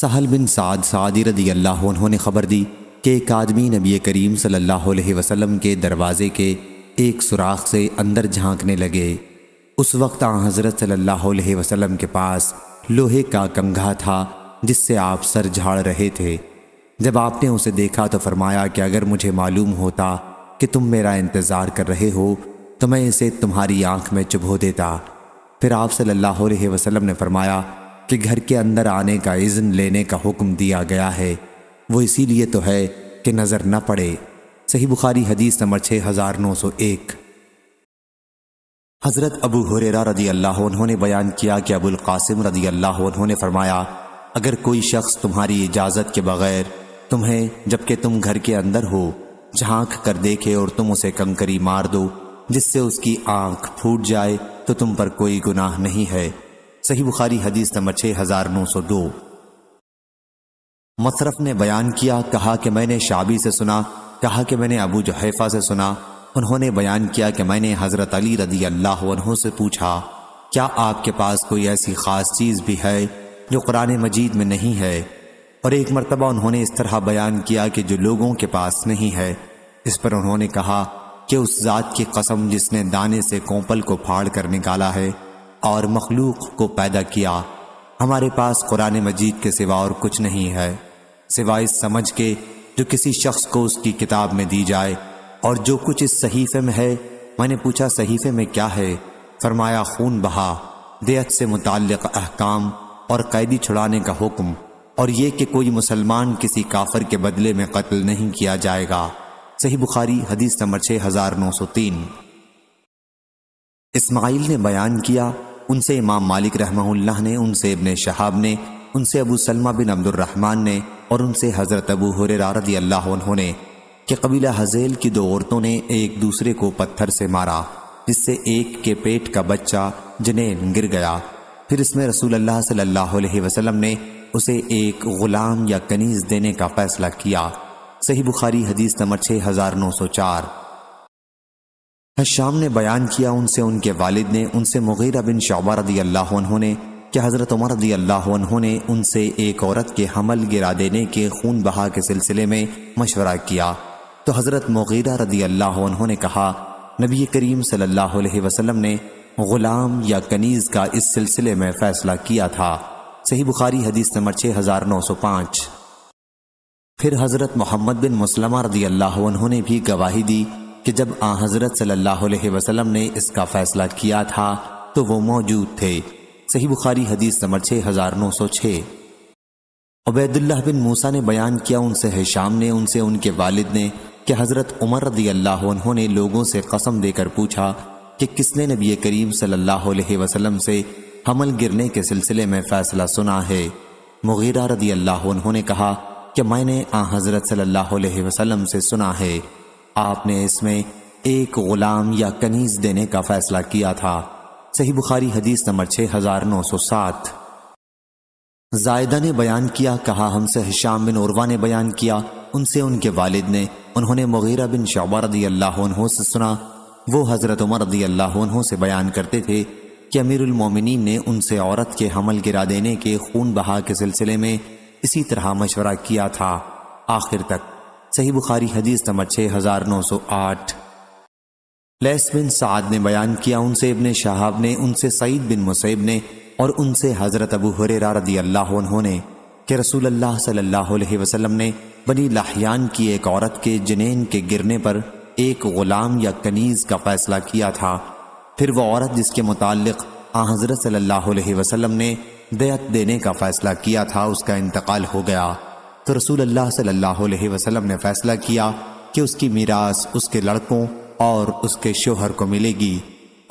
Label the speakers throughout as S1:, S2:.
S1: सहल बिन साद सादी रदी अल्लाह उन्होंने ख़बर दी कि एक आदमी नबी करीम सल्लल्लाहु अलैहि वसल्लम के दरवाज़े के एक सुराख से अंदर झांकने लगे उस वक्त आ हज़रत सल्लल्लाहु अलैहि वसल्लम के पास लोहे का कंघा था जिससे आप सर झाड़ रहे थे जब आपने उसे देखा तो फरमाया कि अगर मुझे मालूम होता कि तुम मेरा इंतज़ार कर रहे हो तो मैं इसे तुम्हारी आँख में चुभो देता फिर आप सल्लल्लाहु अलैहि वसल्लम ने फरमाया कि घर के अंदर आने का इज़्न लेने का हुक्म दिया गया है वो इसीलिए तो है कि नज़र न पड़े सही बुखारी हदीस नंबर छः हज़ार नौ सौ एक हज़रत अबू हुरेरा रदी अल्लाह उन्होंने बयान किया कि अबुल कासिम रदी अल्लाह उन्होंने फरमाया अगर कोई शख्स तुम्हारी इजाज़त के बग़ैर तुम्हें जबकि तुम घर के अंदर हो झांक कर देखे और तुम उसे कंकरी मार दो जिससे उसकी आंख फूट जाए तो तुम पर कोई गुनाह नहीं है सही बुखारी हदीस नंबर छः हजार नौ सौ दो मशरफ ने बयान किया कहा कि मैंने शाबी से सुना कहा कि मैंने अबू जहैफा से सुना उन्होंने बयान किया कि मैंने हज़रत अली रदी अल्लाह से पूछा क्या आपके पास कोई ऐसी ख़ास चीज़ भी है जो कुरान मजीद में नहीं है और एक मरतबा उन्होंने इस तरह बयान किया कि जो लोगों के पास नहीं है इस पर उन्होंने कहा कि उस ज़ात की कसम जिसने दाने से कोंपल को फाड़ कर निकाला है और मखलूक को पैदा किया हमारे पास कुरान मजीद के सिवा और कुछ नहीं है सिवाय इस समझ के जो किसी शख्स को उसकी किताब में दी जाए और जो कुछ इस सहीफे में है मैंने पूछा सहीफे में क्या है फरमाया खून बहा देहत से मुतक अहकाम और कैदी छुड़ाने का हुक्म और ये कि कोई मुसलमान किसी काफर के बदले में कत्ल नहीं किया जाएगा सही बुखारी हदीस नंबर छः हज़ार नौ सौ तीन इस्माइल ने बयान किया उनसे इमाम मालिक रहमहुल्लाह ने उनसे इबन शहाब ने उनसे अबू सलमा बिन अब्दुलरहमान ने और उनसे हज़रत अबू हुररा रदी अल्लाह ने कि कबीला हजेल की दो औरतों ने एक दूसरे को पत्थर से मारा जिससे एक के पेट का बच्चा जनेन गिर गया फिर इसमें रसूल अल्लाह सल्लल्लाहु अलैहि वसल्लम ने उसे एक गुलाम या कनीज देने का फैसला किया सही बुखारी हदीस नंबर छः हज़ार नौ सौ चार हशाम ने बयान किया उनसे उनके वालिद ने उनसे मुगीरा बिन शोबा रदी अल्लाह उन्होंने कि हज़रत उमर रदी अल्लाह उन्होंने उनसे एक औरत के हमल गिरा देने के खून बहा के सिलसिले में मशवरा किया तो हज़रत मुगीरा रदी अल्लाह उन्होंने कहा नबी करीम सल्लल्लाहु अलैहि वसल्लम ने ग़ुलाम या कनीज़ का इस सिलसिले में फ़ैसला किया था सही बुखारी हदीस नंबर छः हज़ार नौ सौ पाँच फिर हज़रत मोहम्मद बिन मुसलमा रदी अल्लाह उन्होंने भी गवाही दी कि जब आ हज़रत सल्लल्लाहु अलैहि वसल्लम ने इसका फ़ैसला किया था तो वो मौजूद थे सही बुखारी हदीस नंबर छः हज़ार नौ सौ छः उबैदुल्लाह बिन मूसा ने बयान किया उनसे हिशाम ने उनसे उनके वालिद ने कि हज़रत उमर रदी अल्लाह उन्होंने लोगों से कसम देकर पूछा कि किसने नबी करीम सल्लल्लाहु अलैहि वसल्लम से हमल गिरने के सिलसिले में फ़ैसला सुना है मुगीरा रदी अल्लाह उन्होंने कहा कि मैंने आ हज़रत सल्लल्लाहु अलैहि वसल्लम से सुना है आपने इसमें एक गुलाम या कनीज देने का फैसला किया था सही बुखारी हदीस नंबर छह हजार नौ सौ सात जायदा ने बयान किया कहा हमसे हिशाम बिन उर्वा ने बयान किया उनसे उनके वालिद ने उन्होंने मुगीरा बिन शोबा रदी अल्लाह से सुना वो हज़रत उमर रदी अल्लाह से बयान करते थे कि अमीरमिन ने उनसे औरत के हमल गिरा देने के खून बहा के सिलसिले में इसी तरह मशवरा किया था आखिर तक सही बुखारी हदीस नंबर छः हज़ार नौ सौ आठ लेस बिन साद ने बयान किया उनसे इबन शहाब ने उनसे सईद बिन मुसैब ने और उनसे हज़रत अबू हुरेरा रदी अल्लाह ने कि रसूल अल्लाह सल्लल्लाहु अलैहि वसल्लम ने बनी लाहियान की एक औरत के जनेन के गिरने पर एक ग़ुलाम या कनीज़ का फ़ैसला किया था फिर वह औरत जिसके मुतक़ आ हज़रत सल्लल्लाहु अलैहि वसल्लम ने दयत देने का फ़ैसला किया था उसका इंतकाल हो गया तो रसूल अल्लाह सल्लल्लाहु अलैहि वसल्लम ने फैसला किया कि उसकी मीरास उसके लड़कों और उसके शोहर को मिलेगी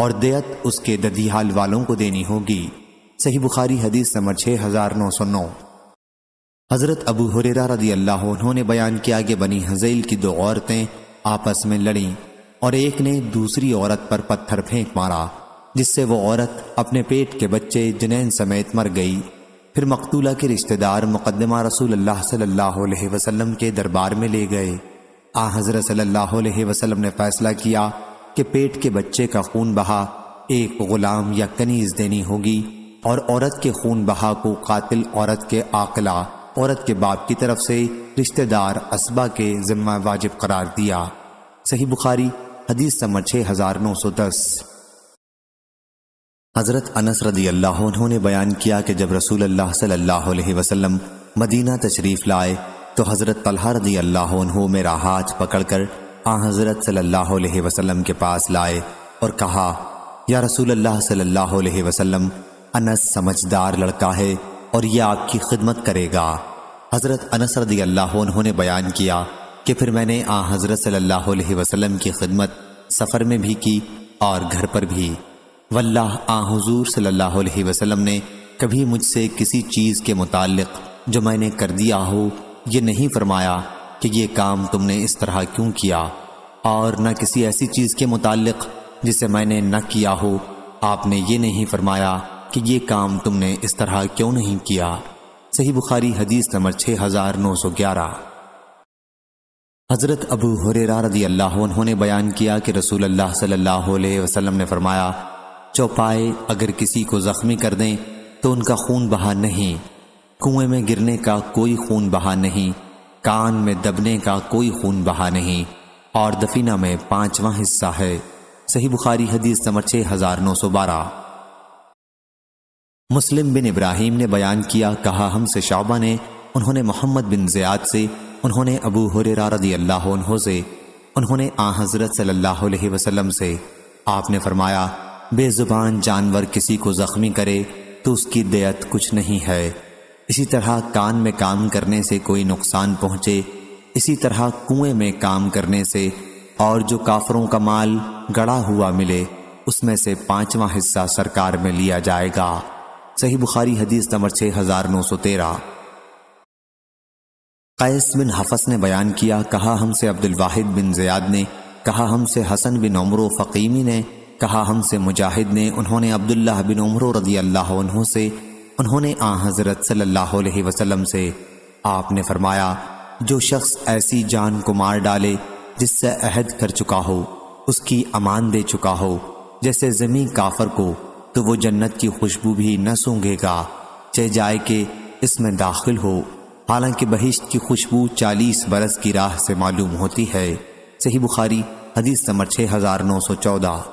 S1: और दयत उसके ददीहाल वालों को देनी होगी सही बुखारी हदीस नंबर छः हज़ार नौ सौ नौ हज़रत अबू हुरेरा रदी अल्लाह उन्होंने बयान किया कि बनी हज़ैल की दो औरतें आपस में लड़ीं और एक ने दूसरी औरत पर पत्थर फेंक मारा जिससे वो औरत अपने पेट के बच्चे जनैन समेत मर गई फिर मकतूला के रिश्तेदार मुकदमा रसूल अल्लाह सल्लल्लाहु अलैहि वसल्लम के दरबार में ले गए आ हज़रत सल्लल्लाहु अलैहि वसल्लम ने फैसला किया कि पेट के बच्चे का खून बहा एक गुलाम या कनीज देनी होगी और औरत के खून बहा को कातिल औरत के आकला औरत के बाप की तरफ से रिश्तेदार असबा के ज़िम्मा वाजिब करार दिया सही बुखारी हदीस नंबर छः हज़ार नौ सौ दस हज़रत अनस रदी अल्लाह उन्होंने बयान किया कि जब रसूल अल्लाह सल्लल्लाहु अलैहि वसल्लम मदीना तशरीफ़ लाए तो हज़रत तलहा रदी अल्लाह उन्हों मेरा हाथ पकड़कर आ हज़रत सल्लल्लाहु अलैहि वसल्लम के पास लाए और कहा या रसूल अल्लाह सल्लल्लाहु अलैहि वसल्लम अनस समझदार लड़का है और यह आपकी खिदमत करेगा हज़रत अनस रदी अल्लाह उन्होंने बयान किया कि फिर मैंने आ हज़रत सल्लल्लाहु अलैहि वसल्लम की खिदमत सफ़र में भी की और घर पर भी वल्लाह आ हजूर सल्लल्लाहु अलैहि वसल्लम ने कभी मुझसे किसी चीज़ के मुतालिक जो मैंने कर दिया हो ये नहीं फरमाया कि ये काम तुमने इस तरह क्यों किया और न किसी ऐसी चीज़ के मुतालिक जिसे मैंने न किया हो आपने ये नहीं फरमाया कि ये काम तुमने इस तरह क्यों नहीं किया सही बुखारी हदीस नंबर छः हज़ार नौ सौ ग्यारह हज़रत अबू हुरेरा रदी अल्लाह उन्होंने बयान किया कि रसूल अल्लाह सल्लल्लाहु अलैहि वसल्लम ने फरमाया चौपाए अगर किसी को जख्मी कर दें तो उनका खून बहा नहीं कुएं में गिरने का कोई खून बहा नहीं कान में दबने का कोई खून बहा नहीं और दफीना में पांचवा हिस्सा है सही बुखारी हदीस नंबर छह हजार नौ सौ बारह मुस्लिम बिन इब्राहिम ने बयान किया कहा हमसे शाबा ने उन्होंने मोहम्मद बिन जयाद से उन्होंने अबू हुरेरा रजी अल्लाह से उन्होंने आ हज़रत सल्लल्लाहु अलैहि वसल्लम से आपने फरमाया बेजुबान जानवर किसी को जख्मी करे तो उसकी दयत कुछ नहीं है इसी तरह कान में काम करने से कोई नुकसान पहुंचे इसी तरह कुएं में काम करने से और जो काफरों का माल गड़ा हुआ मिले उसमें से पांचवा हिस्सा सरकार में लिया जाएगा सही बुखारी हदीस नंबर छः हज़ार नौ सौ तेरह कैस बिन हफस ने बयान किया कहा हमसे अब्दुल वाहिद बिन जयाद ने कहा हमसे हसन बिन उमरो फ़कीमी ने कहा हमसे मुजाहिद ने उन्होंने अब्दुल्ला बिन उमर रजी अल्लाह से उन्होंने आ हज़रत सल्लल्लाहु अलैहि वसल्लम से आपने फरमाया जो शख्स ऐसी जान को मार डाले जिससे अहद कर चुका हो उसकी अमान दे चुका हो जैसे ज़मी काफर को तो वो जन्नत की खुशबू भी न सूंघेगा चे जाए कि इसमें दाखिल हो हालांकि बहिश्त की खुशबू चालीस बरस की राह से मालूम होती है सही बुखारी हदीस समर छः हज़ार नौ सौ चौदह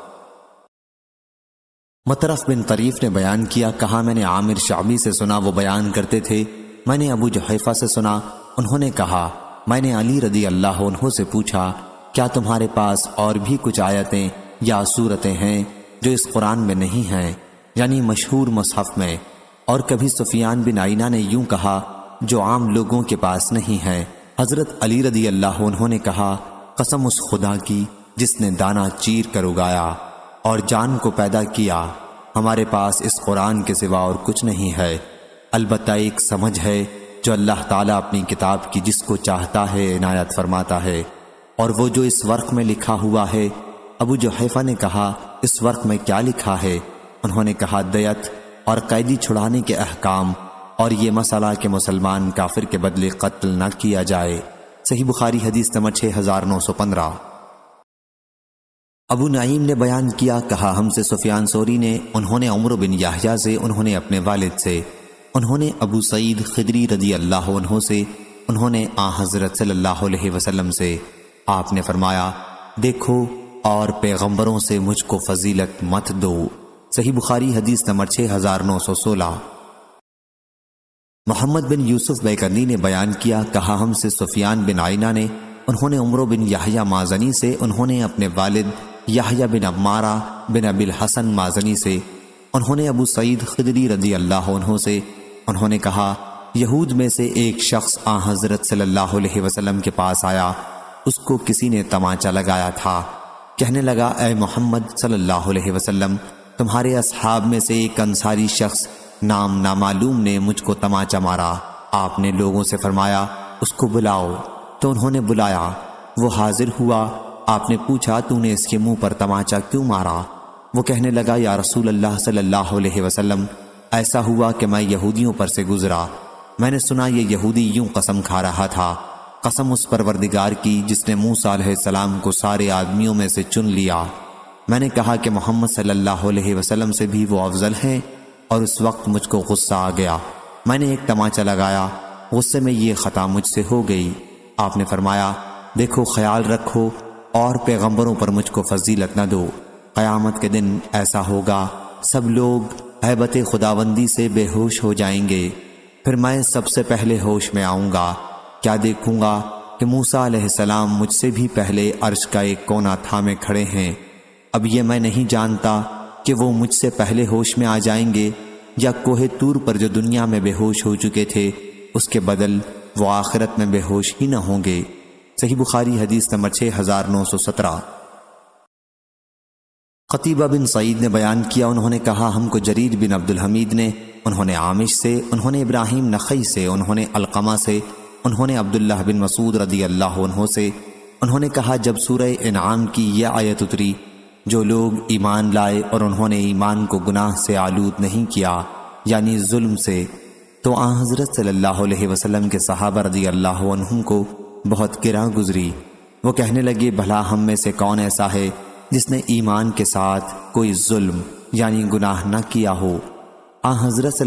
S1: मतरफ बिन तरीफ ने बयान किया कहा मैंने आमिर शामी से सुना वो बयान करते थे मैंने अबू जहैफा से सुना उन्होंने कहा मैंने अली रदी अल्लाह से पूछा क्या तुम्हारे पास और भी कुछ आयतें या सूरतें हैं जो इस कुरान में नहीं हैं यानी मशहूर मसहफ में और कभी सुफियान बिन आइना ने यूं कहा जो आम लोगों के पास नहीं है हजरत अली रदी अल्लाह उन्होंने कहा कसम उस खुदा की जिसने दाना चीर कर उगाया और जान को पैदा किया हमारे पास इस कुरान के सिवा और कुछ नहीं है अलबत् एक समझ है जो अल्लाह ताला अपनी किताब की जिसको चाहता है इनायत फरमाता है और वो जो इस वर्क में लिखा हुआ है अबू हैफ़ा ने कहा इस वर्क में क्या लिखा है उन्होंने कहा दयत और कैदी छुड़ाने के अहकाम और ये मसला के मुसलमान काफिर के बदले कत्ल न किया जाए सही बुखारी हदीस नंबर छः हज़ार नौ सौ पंद्रह अबू नईम ने बयान किया कहा हमसे सुफियान सोरी ने उन्होंने उम्र बिन याहिया से उन्होंने अपने वालिद से उन्होंने अबू सईद खिदरी रजी अल्लाह से उन्होंने आ हज़रत सल्लल्लाहु से आपने फरमाया देखो और पैगंबरों से मुझको फजीलत मत दो सही बुखारी हदीस नंबर छः हज़ार नौ सौ सोलह मोहम्मद बिन यूसुफ बेकनी ने बयान किया कहा हमसे सुफियान बिन आइना ने उन्होंने उम्र बिन याहिया माजनी से उन्होंने अपने वालिद याहिया बिन अम्मारा बिन अबिल हसन माजनी से उन्होंने अबू सईद खिदरी रजी अल्लाह उन्हों से उन्होंने कहा यहूद में से एक शख्स आ हज़रत सल्लल्लाहु अलैहि वसल्लम के पास आया उसको किसी ने तमाचा लगाया था कहने लगा ए मोहम्मद सल्लल्लाहु अलैहि वसल्लम तुम्हारे असहाब में से एक अंसारी शख्स नाम नामालूम ने मुझको तमाचा मारा आपने लोगों से फरमाया उसको बुलाओ तो उन्होंने बुलाया वो हाजिर हुआ आपने पूछा तूने इसके मुंह पर तमाचा क्यों मारा वो कहने लगा या रसूल अल्लाह सल्लल्लाहु अलैहि वसल्लम ऐसा हुआ कि मैं यहूदियों पर से गुजरा मैंने सुना ये यहूदी यूं कसम खा रहा था कसम उस परवरदिगार की जिसने मूसा सलाम को सारे आदमियों में से चुन लिया मैंने कहा कि मोहम्मद सल्लल्लाहु अलैहि वसल्लम से भी वो अफजल हैं और उस वक्त मुझको गुस्सा आ गया मैंने एक तमाचा लगाया गुस्से में ये ख़ता मुझसे हो गई आपने फरमाया देखो ख्याल रखो और पैगंबरों पर मुझको फजीलत न दो क़यामत के दिन ऐसा होगा सब लोग हैबत खुदाबंदी से बेहोश हो जाएंगे फिर मैं सबसे पहले होश में आऊँगा क्या देखूँगा कि मूसा सलाम मुझसे भी पहले अर्श का एक कोना थामे खड़े हैं अब ये मैं नहीं जानता कि वो मुझसे पहले होश में आ जाएंगे या कोहे तूर पर जो दुनिया में बेहोश हो चुके थे उसके बदल वो आखिरत में बेहोश ही न होंगे सही बुखारी हदीस नंबर छः हज़ार नौ सौ सत्रह खतीबा बिन सईद ने बयान किया उन्होंने कहा हमको जरीर बिन अब्दुल हमीद ने उन्होंने आमिश से उन्होंने इब्राहिम नखई से उन्होंने अलकमा से उन्होंने अब्दुल्ला बिन मसूद रदी अल्लाह से उन्होंने कहा जब सूरह इनाम की यह आयत उतरी जो लोग ईमान लाए और उन्होंने ईमान को गुनाह से आलूद नहीं किया यानी जुल्म से तो आ हज़रत सल्लल्लाहु के सहाबा रदी अल्लाह को बहुत किरा गुजरी वो कहने लगी भला हम में से कौन ऐसा है जिसने ईमान के साथ कोई जुल्म यानी गुनाह न किया हो आ हज़रत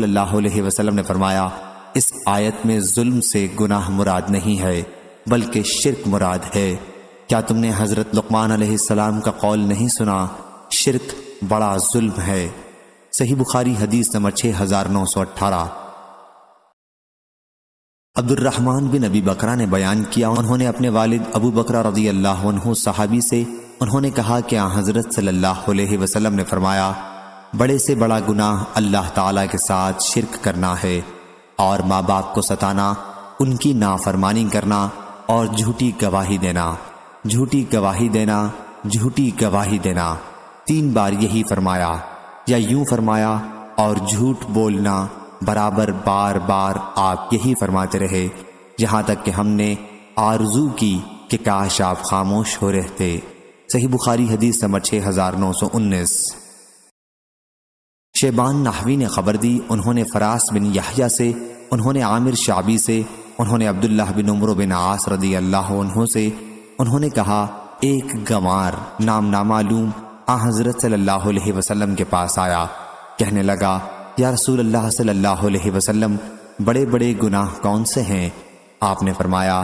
S1: वसल्लम ने फरमाया इस आयत में जुल्म से गुनाह मुराद नहीं है बल्कि शिरक मुराद है क्या तुमने हज़रत लकमान सलाम का कौल नहीं सुना शिरक बड़ा जुल्म है सही बुखारी हदीस नंबर छः हज़ार नौ सौ अट्ठारह अब्दुलरहमान बिन अबी बकरा ने बयान किया उन्होंने अपने वालिद अबू बकरा रजी अल्लाह साहबी से उन्होंने कहा कि हज़रत सल्लल्लाहु ने फरमाया बड़े से बड़ा गुनाह अल्लाह ताला के साथ शिरक करना है और माँ बाप को सताना उनकी नाफरमानी करना और झूठी गवाही देना झूठी गवाही देना झूठी गवाही देना तीन बार यही फरमाया या यूं फरमाया और झूठ बोलना बराबर बार बार आप यही फरमाते रहे यहाँ तक कि हमने आरजू की कि काश आप खामोश हो रहते सही बुखारी हदीस नंबर छः हज़ार नौ सौ उन्नीस शेबान नाहवी ने खबर दी उन्होंने फरास बिन याहिया से उन्होंने आमिर शाबी से उन्होंने अब्दुल्ला बिन उमर बिन आस रदी अल्लाह से उन्होंने कहा एक गंवार नाम नामालूम आ हज़रत सल्लल्लाहु अलैहि वसल्लम के पास आया कहने लगा या रसूल अल्लाह सल्लल्लाहु अलैहि वसल्लम बड़े बड़े गुनाह कौन से हैं आपने फरमाया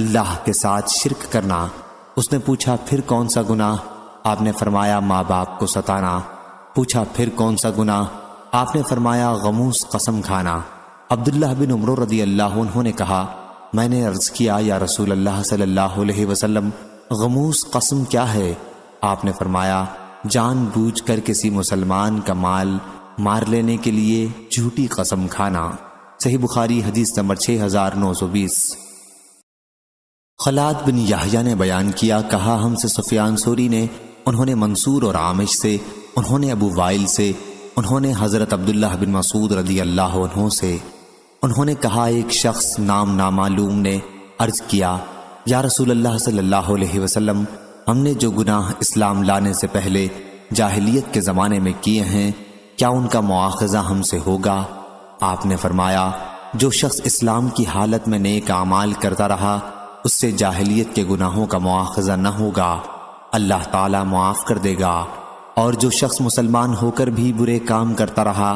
S1: अल्लाह के साथ शिरक करना उसने पूछा फिर कौन सा गुनाह आपने फरमाया माँ बाप को सताना पूछा फिर कौन सा गुनाह आपने फरमाया गमूस कसम खाना अब्दुल्ला बिन उमर रदी अल्लाह उन्होंने कहा मैंने अर्ज किया या रसूल अल्लाह सल्लल्लाहु अलैहि वसल्लम गमूस कसम क्या है आपने फरमाया जान बूझ कर किसी मुसलमान का माल मार लेने के लिए झूठी कसम खाना सही बुखारी हदीस नंबर 6920 हज़ार नौ सौ बीस खलाद बिन याहिया ने बयान किया कहा हमसे सुफियान सोरी ने उन्होंने मंसूर और आमिश से उन्होंने अबू वाइल से उन्होंने हज़रत अब्दुल्ला बिन मसूद रदी अल्लाह से उन्होंने कहा एक शख्स नाम नामालूम ने अर्ज किया या रसूल अल्लाह सल्लल्लाहु अलैहि वसल्लम हमने जो गुनाह इस्लाम लाने से पहले जाहिलियत के ज़माने में किए हैं क्या उनका मुआखजा हमसे होगा आपने फरमाया जो शख्स इस्लाम की हालत में नेक आमाल करता रहा उससे जाहलीत के गुनाहों का मुआखजा न होगा अल्लाह ताला मुआफ़ कर देगा और जो शख्स मुसलमान होकर भी बुरे काम करता रहा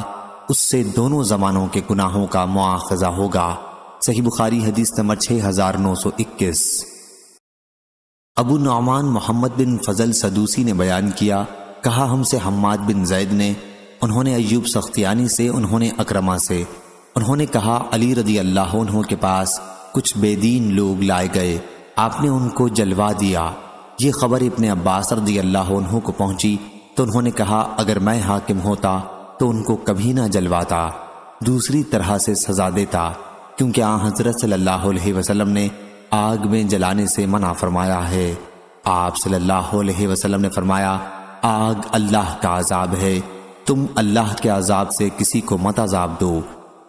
S1: उससे दोनों ज़मानों के गुनाहों का मुआखजा होगा सही बुखारी हदीस नंबर छः हज़ार नौ सौ इक्कीस अबू नौमान मोहम्मद बिन फजल सदूसी ने बयान किया कहा हमसे हम्माद बिन जैद ने उन्होंने अयूब सख्तियानी से उन्होंने अक्रमा से उन्होंने कहा अली रदी अल्लाह के पास कुछ बेदीन लोग लाए गए आपने उनको जलवा दिया ये खबर इबन अब्बास रदी अल्लाह को पहुंची तो उन्होंने कहा अगर मैं हाकिम होता तो उनको कभी ना जलवाता दूसरी तरह से सजा देता क्योंकि आ हजरत सल्लल्लाहु अलैहि वसल्लम ने आग में जलाने से मना फरमाया है आप सल्लल्लाहु अलैहि वसल्लम ने फरमाया आग अल्लाह का आज़ाब है तुम अल्लाह के अजाब से किसी को मत अजाब दो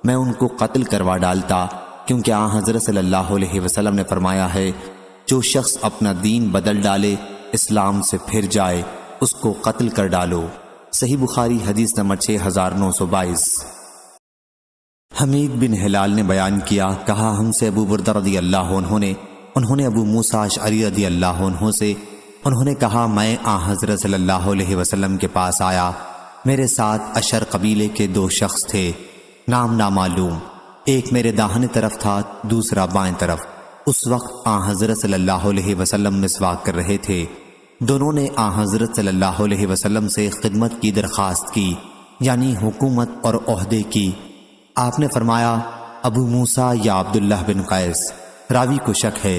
S1: मैं उनको कत्ल करवा डालता क्योंकि आ हज़रत सल्लल्लाहु ने फरमाया है जो शख्स अपना दीन बदल डाले इस्लाम से फिर जाए उसको कत्ल कर डालो सही बुखारी हदीस नंबर छः हज़ार नौ सौ बाईस हमीद बिन हिलाल ने बयान किया कहा हमसे अबू बुरदा अल्लाह उन्होंने उन्होंने अबू मूसाश अली रदी अल्लाह से उन्होंने कहा मैं आ हज़रत सल्लल्लाहु के पास आया मेरे साथ अशर कबीले के दो शख्स थे नाम मालूम एक मेरे दाहने तरफ था दूसरा बाएं तरफ उस वक्त आ हज़रत सल्लल्लाहु अलैहि वसल्लम मिसवाक कर रहे थे दोनों ने आ हज़रत सल्लल्लाहु अलैहि वसल्लम से खिदमत की दरख्वास्त की यानी हुकूमत और अहदे की आपने फरमाया अबू मूसा या अब्दुल्ला बिन कैस रावी को शक है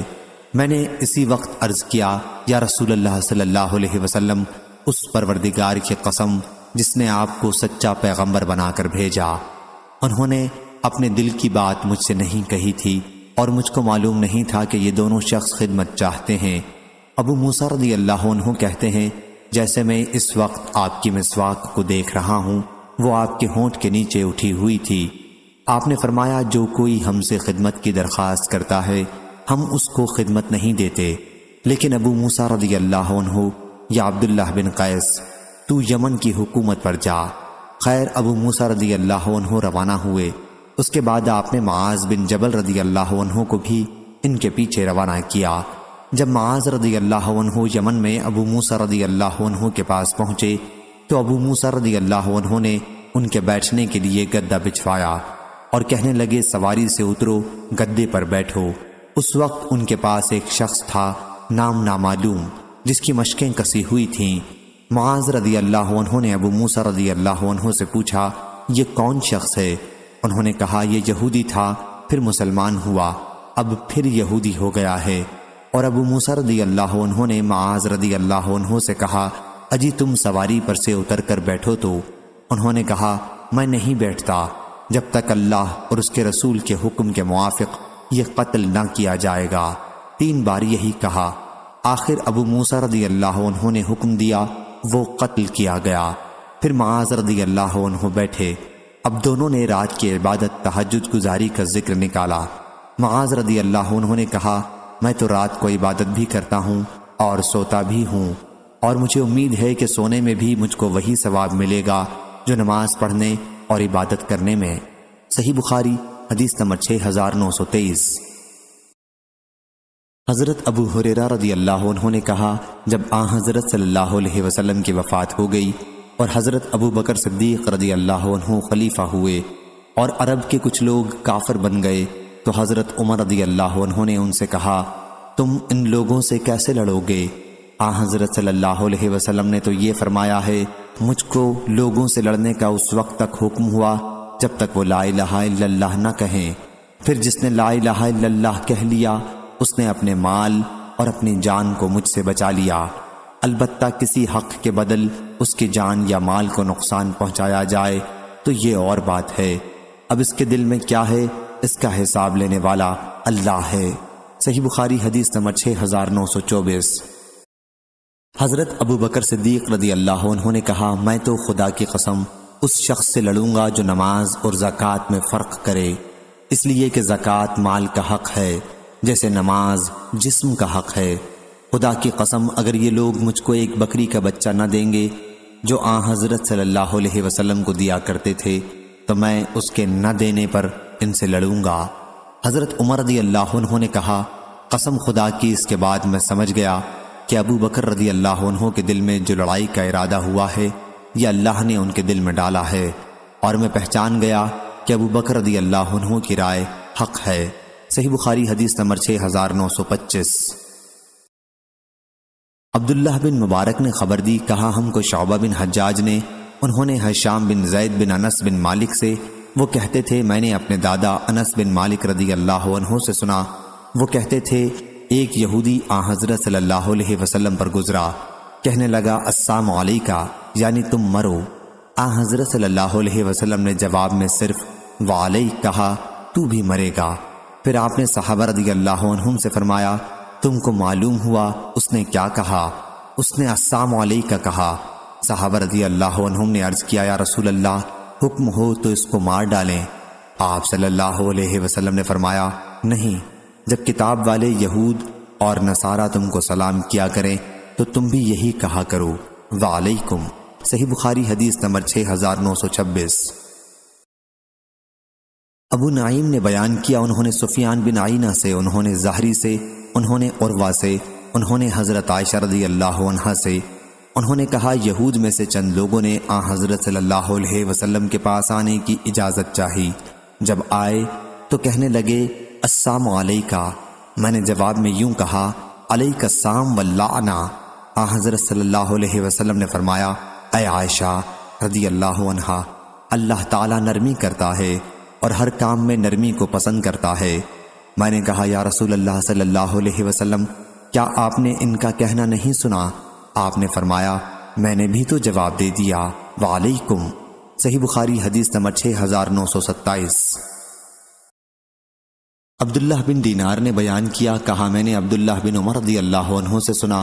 S1: मैंने इसी वक्त अर्ज़ किया या रसूल अल्लाह सल्लल्लाहु अलैहि वसल्लम उस परवरदिगार की कसम जिसने आपको सच्चा पैगंबर बनाकर भेजा उन्होंने अपने दिल की बात मुझसे नहीं कही थी और मुझको मालूम नहीं था कि ये दोनों शख्स खिदमत चाहते हैं अबू मुसरदी अल्लाह कहते हैं जैसे मैं इस वक्त आपकी मिसवाक को देख रहा हूँ वो आपके होंठ के नीचे उठी हुई थी आपने फरमाया जो कोई हमसे खिदमत की दरख्वास्त करता है हम उसको खिदमत नहीं देते लेकिन अबू मूसा रदी अल्लाह या अब्दुल्ला बिन कैस तू यमन की हुकूमत पर जा खैर अबू मूसा रदी अल्लाह रवाना हुए उसके बाद आपने माज बिन जबल रदी अल्लाह को भी इनके पीछे रवाना किया जब माज रदी अल्लाह यमन में अबू मूसा रदी अल्लाह के पास पहुंचे तो अबू मूसा रदी अल्लाह ने उनके बैठने के लिए गद्दा बिछवाया और कहने लगे सवारी से उतरो गद्दे पर बैठो उस वक्त उनके पास एक शख्स था नाम नामालूम जिसकी मशकें कसी हुई थीं मुआज रदी अल्लाह ने अबू मूसा रदी अल्लाह से पूछा ये कौन शख्स है उन्होंने कहा यह यहूदी था फिर मुसलमान हुआ अब फिर यहूदी हो गया है और अबू मूसा रदी अल्लाह ने माज रदी अल्लाह से कहा अजी तुम सवारी पर से उतर कर बैठो तो उन्होंने कहा मैं नहीं बैठता जब तक अल्लाह और उसके रसूल के हुक्म के मुआफ़ ये कत्ल ना किया जाएगा तीन बार यही कहा आखिर अबू मूसा रदी अल्लाह ने हुक्म दिया वो कत्ल किया गया फिर माजरदी अल्लाह बैठे अब दोनों ने रात की इबादत तहजद गुजारी का जिक्र निकाला माजरदी अल्लाह उन्होंने कहा मैं तो रात को इबादत भी करता हूँ और सोता भी हूँ और मुझे उम्मीद है कि सोने में भी मुझको वही सवाब मिलेगा जो नमाज पढ़ने और इबादत करने में सही बुखारी हदीस नंबर छः हज़ार नौ सौ तेईस हज़रत अबू हुरेरा रदी अल्लाह उन्होंने कहा जब आ हज़रत सल्लल्लाहु अलैहि वसल्लम की वफ़ात हो गई और हज़रत अबू बकर सिद्दीक़ रदी अल्लाह खलीफा हुए और अरब के कुछ लोग काफर बन गए तो हज़रत उमर रदी अल्लाह उन्होंने उनसे कहा तुम इन लोगों से कैसे लड़ोगे आ हज़रत सल्लल्लाहु अलैहि वसल्लम ने तो ये फरमाया है मुझको लोगों से लड़ने का उस वक्त तक हुक्म हुआ जब तक वो ला इलाहा इल्लल्लाह ना कहें फिर जिसने ला इलाहा इल्लल्लाह कह लिया उसने अपने माल और अपनी जान को मुझसे बचा लिया अलबत् किसी हक के बदल उसकी जान या माल को नुकसान पहुंचाया जाए तो ये और बात है अब इसके दिल में क्या है इसका हिसाब लेने वाला अल्लाह है सही बुखारी हदीस नंबर छः हज़ार नौ सौ चौबीस हज़रत अबू बकर सिद्दीक रदी अल्लाह उन्होंने कहा मैं तो खुदा की कसम उस शख्स से लड़ूंगा जो नमाज और ज़क़़त में फ़र्क करे इसलिए कि ज़क़़त माल का हक है जैसे नमाज जिस्म का हक है खुदा की कसम अगर ये लोग मुझको एक बकरी का बच्चा न देंगे जो आ हज़रत सल्लल्लाहु अलैहि वसल्लम को दिया करते थे तो मैं उसके न देने पर इनसे लड़ूंगा हज़रत उमर रदी अल्लाह ने कहा कसम खुदा की इसके बाद मैं समझ गया कि अबू बकर रदी अल्लाह के दिल में जो लड़ाई का इरादा हुआ है यह अल्लाह ने उनके दिल में डाला है और मैं पहचान गया कि अबू बकर रदी अल्लाह की राय हक है सही बुखारी हदीस नंबर छः हजार नौ सौ पच्चीस अब्दुल्ला बिन मुबारक ने खबर दी कहा हमको शौबा बिन हजाज ने उन्होंने हशाम बिन जैद बिन अनस बिन मालिक से वो कहते थे मैंने अपने दादा अनस बिन मालिक रदी अल्लाह से सुना वो कहते थे एक यहूदी आ हजरत सल्लल्लाहु अलैहि वसल्लम पर गुजरा कहने लगा अस्साम का यानी तुम मरो आ हजरत सल्लल्लाहु अलैहि वसल्लम ने जवाब में सिर्फ वाल कहा तू भी मरेगा फिर आपने साहबा रदी अल्लाह से फरमाया तुमको मालूम हुआ उसने क्या कहा उसने असलम का कहा साहबा रदी अल्लाह ने अर्ज़ किया या रसूल अल्लाह हुक्म हो तो इसको मार डालें आप सल्लल्लाहु अलैहि वसल्लम ने फरमाया नहीं जब किताब वाले यहूद और नसारा तुमको सलाम किया करें तो तुम भी यही कहा करो वालेकुम सही बुखारी हदीस नंबर छः हज़ार नौ सौ छब्बीस अबू नईम ने बयान किया उन्होंने सुफियान बिन आइना से उन्होंने जहरी से उन्होंने उर्वा से उन्होंने हज़रत आयशा रदी अल्लाह से उन्होंने कहा यहूद में से चंद लोगों ने आ हज़रत सल्लल्लाहु के पास आने की इजाज़त चाही जब आए तो कहने लगे अस्सलाम का मैंने जवाब में यूं कहा अलई का साम वल्लाना आ हज़रत सल्लल्लाहु अलैहि वसल्लम ने फरमाया ए आयशा रदी अल्लाह अल्लाह ताला नरमी करता है और हर काम में नरमी को पसंद करता है मैंने कहा या रसूल अल्लाह सल्लल्लाहु अलैहि वसल्लम क्या आपने इनका कहना नहीं सुना आपने फरमाया मैंने भी तो जवाब दे दिया वालेकुम सही बुखारी हदीस नंबर छः हज़ार नौ सौ सत्ताईस अब्दुल्लाह बिन दीनार ने बयान किया कहा मैंने अब्दुल्लाह बिन उमर रदी अल्लाह से सुना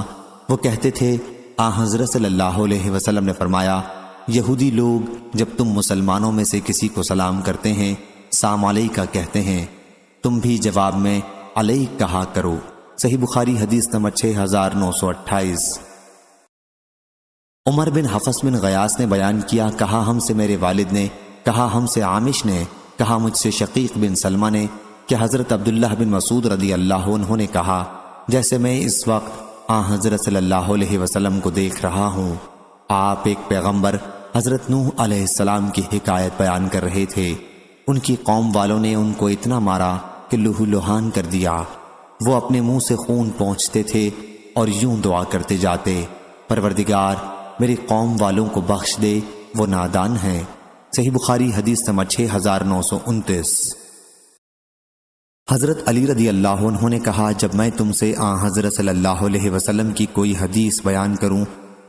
S1: वो कहते थे आ हज़रत सल्लल्लाहु अलैहि वसल्लम ने फरमाया यहूदी लोग जब तुम मुसलमानों में से किसी को सलाम करते हैं साम का कहते हैं तुम भी जवाब में अलई कहा करो सही बुखारी हदीस नंबर छः हजार नौ सौ अट्ठाईस उमर बिन हफस बिन गयास ने बयान किया कहा हमसे मेरे वालिद ने कहा हमसे आमिश ने कहा मुझसे शकीक बिन सलमा ने कि हज़रत अब्दुल्ला बिन मसूद रदी अल्लाह उन्होंने कहा जैसे मैं इस वक्त आ हज़रत सल्लल्लाहु अलैहि वसल्लम को देख रहा हूँ आप एक पैगंबर हज़रत नूह अलैहिस्सलाम की हिकायत बयान कर रहे थे उनकी कौम वालों ने उनको इतना मारा कि लहू लुहान कर दिया वो अपने मुंह से खून पहुंचते थे और यूं दुआ करते जाते परवरदिगार मेरी कौम वालों को बख्श दे वो नादान है सही बुखारी हदीस नंबर छः हज़ार नौ सौ उनतीस हज़रत अली रदी अल्लाह उन्होंने कहा जब मैं तुमसे आ हज़रत सल्लल्लाहु अलैहि वसल्लम की कोई हदीस बयान करूं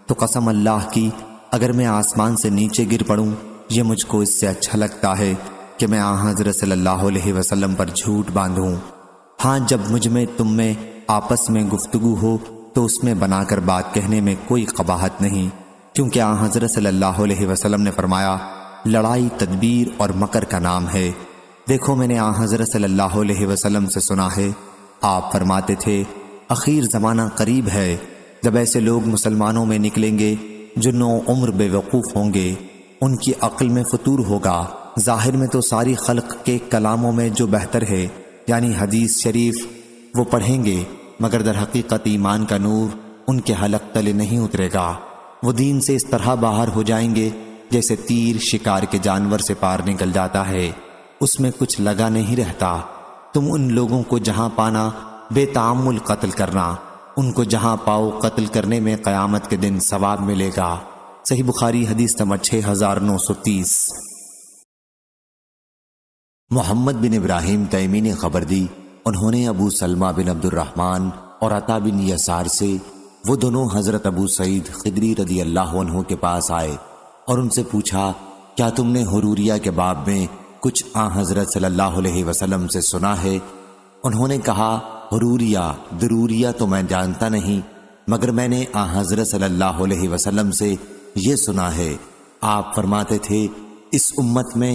S1: तो कसम अल्लाह की अगर मैं आसमान से नीचे गिर पड़ूं यह मुझको इससे अच्छा लगता है कि मैं आ हजरत सल्लल्लाहु अलैहि वसल्लम पर झूठ बांधूं हाँ जब मुझ में तुम में आपस में गुफ्तगु हो तो उसमें बनाकर बात कहने में कोई कबाहत नहीं क्योंकि आ हजरत सल्लल्लाहु अलैहि वसल्लम ने फरमाया लड़ाई तदबीर और मकर का नाम है देखो मैंने आ हजरत सल्लल्लाहु अलैहि वसल्लम से सुना है आप फरमाते थे अखीर ज़माना करीब है जब ऐसे लोग मुसलमानों में निकलेंगे जो नौ उम्र बेवकूफ़ होंगे उनकी अक्ल में फतूर होगा जाहिर में तो सारी खलक के कलामों में जो बेहतर है यानी हदीस शरीफ वो पढ़ेंगे मगर दर हकीकत ईमान का नूर उनके हलक तले नहीं उतरेगा वो दीन से इस तरह बाहर हो जाएंगे जैसे तीर शिकार के जानवर से पार निकल जाता है उसमें कुछ लगा नहीं रहता तुम उन लोगों को जहां पाना बेतामुल कत्ल करना उनको जहां पाओ कत्ल करने में क़यामत के दिन सवाब मिलेगा सही बुखारी हदीस नंबर छः हज़ार नौ सौ तीस मोहम्मद बिन इब्राहिम तैमी ने खबर दी उन्होंने अबू सलमा बिन अब्दुलरहमान और अता बिन यसार से वो दोनों हजरत अबू सईद खिदरी रदी अल्लाह के पास आए और उनसे पूछा क्या तुमने हरूरिया के बाब में कुछ आ हजरत सल्लल्लाहु अलैहि वसल्लम से सुना है उन्होंने कहा हुरूरिया दरूरिया तो मैं जानता नहीं मगर मैंने आ हजरत सल्लल्लाहु अलैहि वसल्लम से ये सुना है आप फरमाते थे इस उम्मत में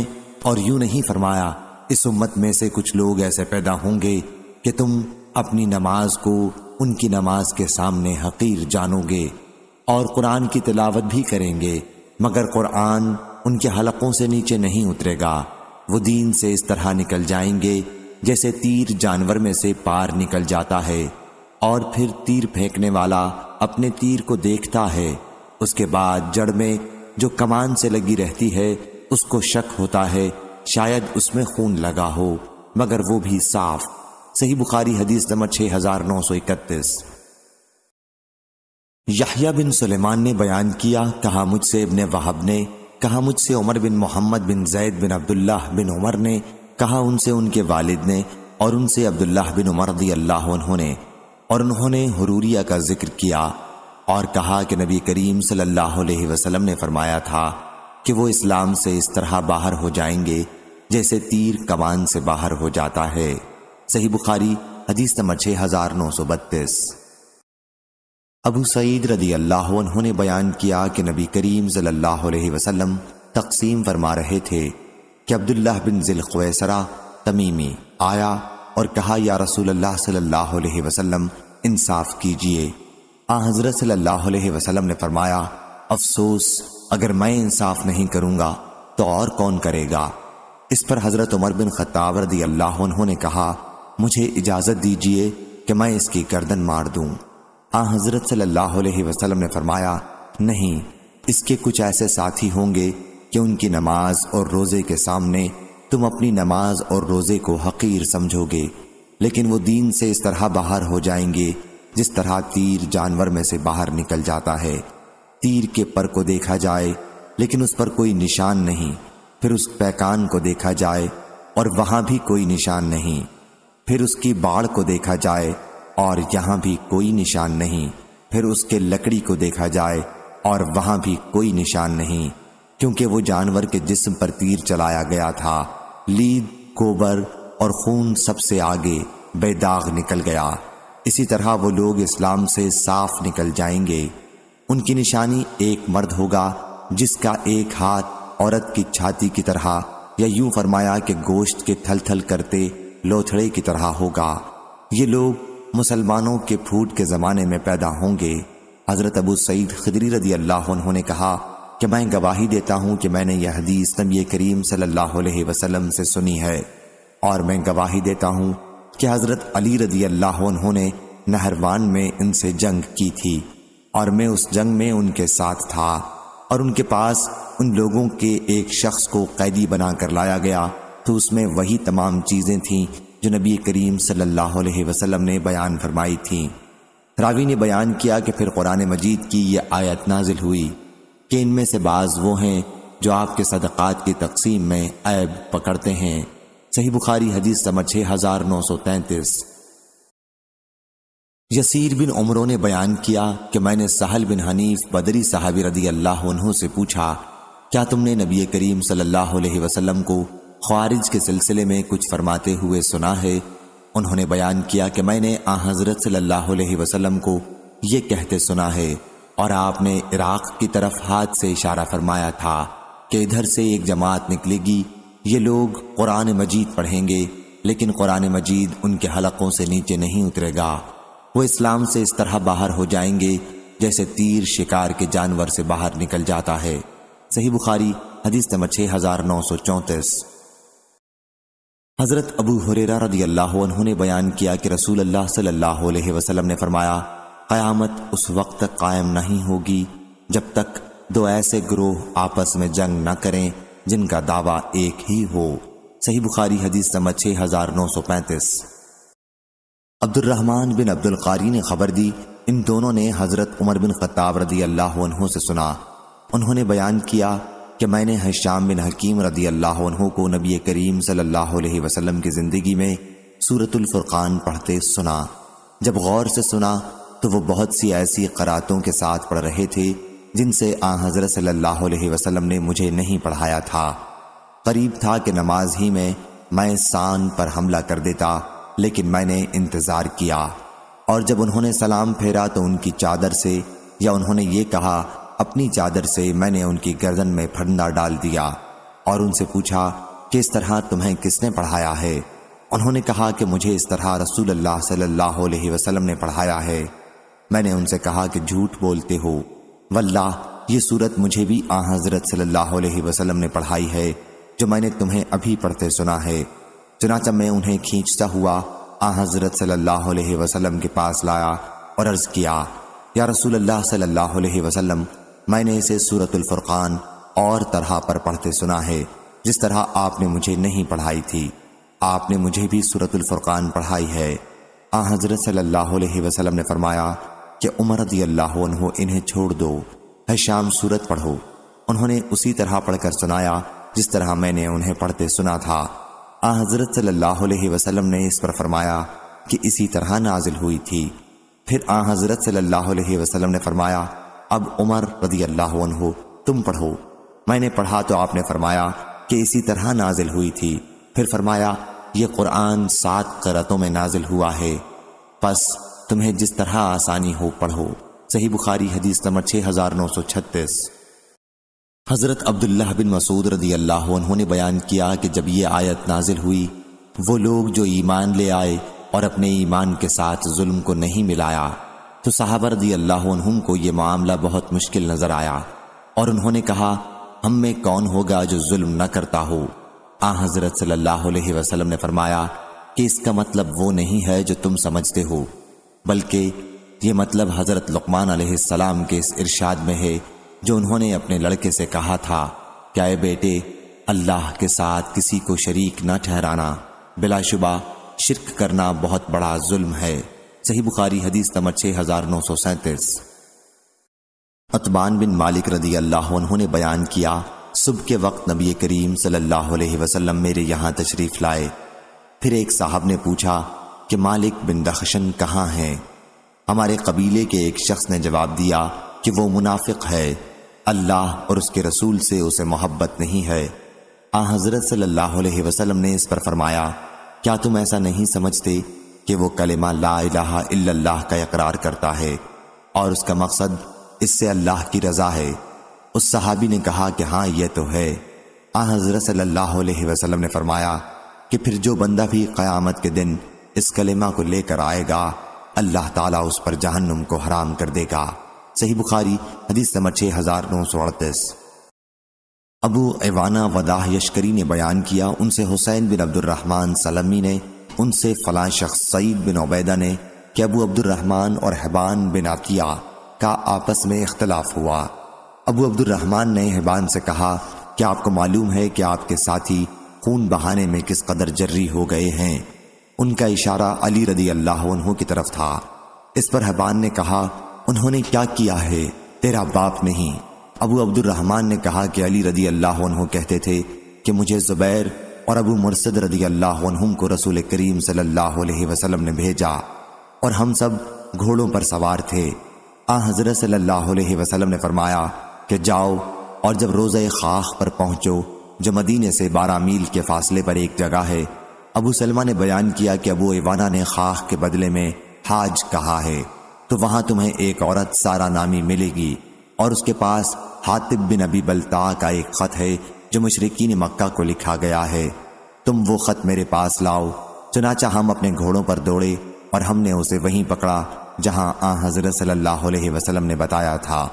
S1: और यूं नहीं फरमाया इस उम्मत में से कुछ लोग ऐसे पैदा होंगे कि तुम अपनी नमाज को उनकी नमाज के सामने हकीर जानोगे और कुरान की तिलावत भी करेंगे मगर कुरान उनके हलकों से नीचे नहीं उतरेगा वो दीन से इस तरह निकल जाएंगे जैसे तीर जानवर में से पार निकल जाता है और फिर तीर फेंकने वाला अपने तीर को देखता है उसके बाद जड़ में जो कमान से लगी रहती है उसको शक होता है शायद उसमें खून लगा हो मगर वो भी साफ सही बुखारी हदीस नंबर छह हजार नौ सौ इकतीस याहिया बिन सुलेमान ने बयान किया कहा मुझसे इबन वहाब ने कहा मुझसे उमर बिन मोहम्मद बिन जैद बिन अब्दुल्ला बिन उमर ने कहा उनसे उनके वालिद ने और उनसे अब्दुल्ला बिन उमर रदी अल्लाह ने और उन्होंने हुरूरिया का जिक्र किया और कहा कि नबी करीम सल्लल्लाहु अलैहि वसल्लम ने फरमाया था कि वो इस्लाम से इस तरह बाहर हो जाएंगे जैसे तीर कमान से बाहर हो जाता है सही बुखारी हदीस नंबर छः हजार नौ सौ बत्तीस अबू सईद रदी अल्लाह उन्होंने बयान किया कि नबी करीम सल्लल्लाहु अलैहि वसल्लम तकसीम फरमा रहे थे कि अब्दुल्लाह बिन जिलखैसरा तमीमी आया और कहा या रसूल अल्लाह सल्लल्लाहु अलैहि वसल्लम इंसाफ कीजिए आ हजरत सल्लल्लाहु अलैहि वसल्लम ने फरमाया अफसोस अगर मैं इंसाफ नहीं करूंगा तो और कौन करेगा इस पर हजरत उमर बिन खत्ताब रदी अल्लाह ने कहा मुझे इजाजत दीजिए कि मैं इसकी गर्दन मार दूं आ हाँ, हजरत सल्लल्लाहु अलैहि वसल्लम ने फरमाया नहीं इसके कुछ ऐसे साथी होंगे कि उनकी नमाज और रोजे के सामने तुम अपनी नमाज और रोजे को हकीर समझोगे लेकिन वो दीन से इस तरह बाहर हो जाएंगे जिस तरह तीर जानवर में से बाहर निकल जाता है तीर के पर को देखा जाए लेकिन उस पर कोई निशान नहीं फिर उस पैकान को देखा जाए और वहां भी कोई निशान नहीं फिर उसकी बाढ़ को देखा जाए और यहां भी कोई निशान नहीं फिर उसके लकड़ी को देखा जाए और वहां भी कोई निशान नहीं क्योंकि वो जानवर के जिस्म पर तीर चलाया गया था लीद कोबर और खून सबसे आगे बेदाग निकल गया इसी तरह वो लोग इस्लाम से साफ निकल जाएंगे उनकी निशानी एक मर्द होगा जिसका एक हाथ औरत की छाती की तरह या यूं फरमाया कि गोश्त के थल थल करते लोथड़े की तरह होगा ये लोग मुसलमानों के फूट के ज़माने में पैदा होंगे हज़रत अबू सईद खदरी रदी अल्लाह उन्होंने कहा कि मैं गवाही देता हूँ कि मैंने यह हदीस नबी करीम सल्लल्लाहु अलैहि वसल्लम से सुनी है और मैं गवाही देता हूँ कि हज़रत अली रदी अल्लाह उन्होंने नहरवान में इनसे जंग की थी और मैं उस जंग में उनके साथ था और उनके पास उन लोगों के एक शख्स को कैदी बनाकर लाया गया तो उसमें वही तमाम चीज़ें थीं जो नबी करीम सल्लल्लाहु अलैहि वसल्लम ने बयान फरमाई थीं रावी ने बयान किया कि फिर कुरान मजीद की यह आयत नाजिल हुई कि इनमें से बाज़ वो हैं जो आपके सदक़ात की तकसीम में ऐब पकड़ते हैं सही बुखारी हदीस नंबर छः हज़ार नौ सौ तैंतीस यसीर बिन उमरों ने बयान किया कि मैंने सहल बिन हनीफ बदरी साहबी रदी अल्लाह से पूछा क्या तुमने नबी करीम सल्लल्लाहु अलैहि वसल्लम को ख्वारिज के सिलसिले में कुछ फरमाते हुए सुना है उन्होंने बयान किया कि मैंने आ हज़रत सल्लल्लाहु अलैहि वसल्लम को ये कहते सुना है और आपने इराक की तरफ हाथ से इशारा फरमाया था कि इधर से एक जमात निकलेगी ये लोग कुरान मजीद पढ़ेंगे लेकिन कुरान मजीद उनके हलकों से नीचे नहीं उतरेगा वो इस्लाम से इस तरह बाहर हो जाएंगे जैसे तीर शिकार के जानवर से बाहर निकल जाता है सही बुखारी हदीस नंबर छः हजार नौ सौ चौंतीस हज़रत अबू हुरेरा रदी अल्लाह उन्होंने बयान किया कि रसूल अल्लाह सल्लल्लाहु अलैहि वसल्लम ने फरमाया क़यामत उस वक्त तक कायम नहीं होगी जब तक दो ऐसे ग्रोह आपस में जंग न करें जिनका दावा एक ही हो सही बुखारी हदीस नंबर छः हजार नौ सौ पैंतीस अब्दुलरहमान बिन अब्दुल कारी ने खबर दी इन दोनों ने हज़रत उमर बिन खत्ताब रदी अल्लाह से सुना उन्होंने बयान किया कि मैंने श्याम बिन हकीम रदी अल्लाह को नबी करीम सल्लल्लाहु अलैहि वसल्लम की ज़िंदगी में फुरकान पढ़ते सुना जब गौर से सुना तो वो बहुत सी ऐसी करातों के साथ पढ़ रहे थे जिनसे आ हज़रत सल्लल्लाहु अलैहि वसल्लम ने मुझे नहीं पढ़ाया था करीब था कि नमाज ही में मैं सान पर हमला कर देता लेकिन मैंने इंतज़ार किया और जब उन्होंने सलाम फेरा तो उनकी चादर से या उन्होंने ये कहा अपनी चादर से मैंने उनकी गर्दन में फंदा डाल दिया और उनसे पूछा कि इस तरह तुम्हें किसने पढ़ाया है उन्होंने कहा कि मुझे इस तरह रसूल अल्लाह सल्लल्लाहु अलैहि वसल्लम ने पढ़ाया है मैंने उनसे कहा कि झूठ बोलते हो वल्लाह ये सूरत मुझे भी आ हज़रत सल्लल्लाहु अलैहि वसल्लम ने पढ़ाई है जो मैंने तुम्हें अभी पढ़ते सुना है चुनाचा मैं उन्हें खींचता हुआ आ हज़रत सल्लल्लाहु अलैहि वसल्लम के पास लाया और अर्ज़ किया या रसूल अल्लाह सल्लल्लाहु अलैहि वसल्लम मैंने इसे सूरतुल्फ़ुर्क़ान और तरह पर पढ़ते सुना है जिस तरह आपने मुझे नहीं पढ़ाई थी आपने मुझे भी सूरतुल्फ़ुर्क़ान पढ़ाई है आ हज़रत सल्लल्लाहु अलैहि वसल्लम ने फरमाया कि उमर रदी अल्लाह इन्हें छोड़ दो है शाम सूरत पढ़ो उन्होंने उसी तरह पढ़कर सुनाया जिस तरह मैंने उन्हें पढ़ते सुना था आ हज़रत सल्लल्लाहु अलैहि वसल्लम ने इस पर फरमाया कि इसी तरह नाजिल हुई थी फिर आ हज़रत सल्लल्लाहु अलैहि वसल्लम ने फरमाया अब उमर रदी अल्लाह तुम पढ़ो मैंने पढ़ा तो आपने फरमाया कि इसी तरह नाजिल हुई थी फिर फरमाया ये कुरान सात करतों में नाजिल हुआ है बस तुम्हें जिस तरह आसानी हो पढ़ो सही बुखारी हदीस नंबर छः हज़ार नौ सौ छत्तीस हज़रत अब्दुल्लाह बिन मसूद रदी अल्लाह ने बयान किया कि जब ये आयत नाजिल हुई वो लोग जो ईमान ले आए और अपने ईमान के साथ जुल्म को नहीं मिलाया तो साहब रदी अल्लाह को ये मामला बहुत मुश्किल नज़र आया और उन्होंने कहा हम में कौन होगा जो जुल्म न करता हो आ हज़रत सल्लल्लाहु ने फरमाया कि इसका मतलब वो नहीं है जो तुम समझते हो बल्कि ये मतलब हज़रत लकमान सलाम के इस इरशाद में है जो उन्होंने अपने लड़के से कहा था क्या बेटे अल्लाह के साथ किसी को शरीक न ठहराना बिलाशुबा शिरक करना बहुत बड़ा जुल्म है सही बुखारी हदीस नंबर छः हज़ार नौ सौ सैंतीस अतबान बिन मालिक रदी अल्लाह उन्होंने बयान किया सुबह के वक्त नबी करीम सल्लल्लाहु अलैहि वसल्लम मेरे यहाँ तशरीफ़ लाए फिर एक साहब ने पूछा कि मालिक बिन दखशन कहाँ हैं हमारे कबीले के एक शख्स ने जवाब दिया कि वो मुनाफिक है अल्लाह और उसके रसूल से उसे मोहब्बत नहीं है आ हज़रत सल्लल्लाहु ने इस पर फरमाया क्या तुम ऐसा नहीं समझते कि वो कलेमा ला इलाहा का इकरार करता है और उसका मकसद इससे अल्लाह की रज़ा है उस सहाबी ने कहा कि हाँ यह तो है आ हज़रत सल्लल्लाहु अलैहि ने फरमाया कि फिर जो बंदा भी क्यामत के दिन इस कलेमा को लेकर आएगा अल्लाह ताला उस पर जहन्नुम को हराम कर देगा सही बुखारी हदीस नंबर छः हज़ार नौ सौ अड़तीस अबू एवाना वदाह यशकरी ने बयान किया उनसे हुसैन बिन अब्दुलरहमान सलमी ने उनसे फ़लां शख्स सईद बिन उबैदा ने कि अबू अब्दुलरहमान और हैबान बिन आतिया का आपस में इख्तलाफ हुआ अबू अब्दुलरहमान ने हैबान से कहा कि आपको मालूम है कि आपके साथी खून बहाने में किस कदर जर्री हो गए हैं उनका इशारा अली रदी अल्लाह की तरफ था इस पर हैबान ने कहा उन्होंने क्या किया है तेरा बाप नहीं अबू अब्दुल रहमान ने कहा कि अली रदी अल्लाह कहते थे कि मुझे जुबैर और अबू मुरसद रदी अल्लाह को रसूल करीम सल्लाम ने भेजा और हम सब घोड़ों पर सवार थे आ हजरत सल्लाम ने फरमाया कि जाओ और जब रोज़ खाख पर पहुँचो जो मदीने से बारह मील के फासले पर एक जगह है अबू सलमा ने बयान किया कि अबू इवाना ने खाख के बदले में हाज कहा है तो वहां तुम्हें एक औरत सारा नामी मिलेगी और उसके पास हातिब बिन अबी बलता का एक ख़त है जो मशरकिन मक्का को लिखा गया है तुम वो ख़त मेरे पास लाओ चुनाचा हम अपने घोड़ों पर दौड़े और हमने उसे वहीं पकड़ा जहां आ हज़रत सल्लल्लाहु अलैहि वसल्लम ने बताया था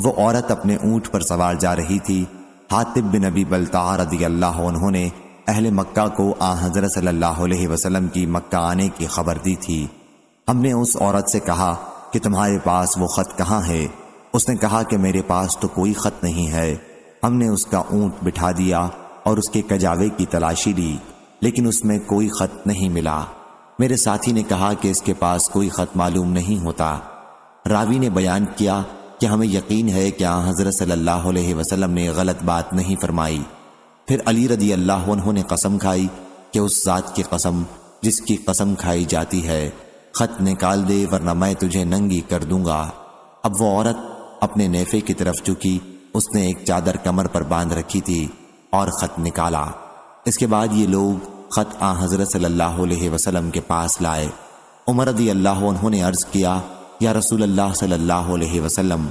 S1: वो औरत अपने ऊंट पर सवार जा रही थी हातिब बिन अबी बलता रदी अल्लाह उन्होंने अहल मक्का को आ हज़रत सल्लल्लाहु अलैहि वसल्लम की मक्का आने की खबर दी थी हमने उस औरत से कहा कि तुम्हारे पास वो ख़त कहाँ है उसने कहा कि मेरे पास तो कोई ख़त नहीं है हमने उसका ऊंट बिठा दिया और उसके कजावे की तलाशी ली लेकिन उसमें कोई ख़त नहीं मिला मेरे साथी ने कहा कि इसके पास कोई ख़त मालूम नहीं होता रावी ने बयान किया कि हमें यकीन है कि हज़रत सल्लल्लाहु वसलम वसल्लम ने गलत बात नहीं फरमाई फिर अली रदी अल्लाह ने कसम खाई कि उस ज़ात की कसम जिसकी कसम खाई जाती है खत निकाल दे वरना मैं तुझे नंगी कर दूंगा अब वो औरत अपने नेफे की तरफ चुकी उसने एक चादर कमर पर बांध रखी थी और खत निकाला इसके बाद ये लोग खत आ हजरत सल्लल्लाहु अलैहि वसल्लम के पास लाए उमर रदी अल्लाह उन्होंने अर्ज किया या रसूल अल्लाह सल्लल्लाहु अलैहि वसल्लम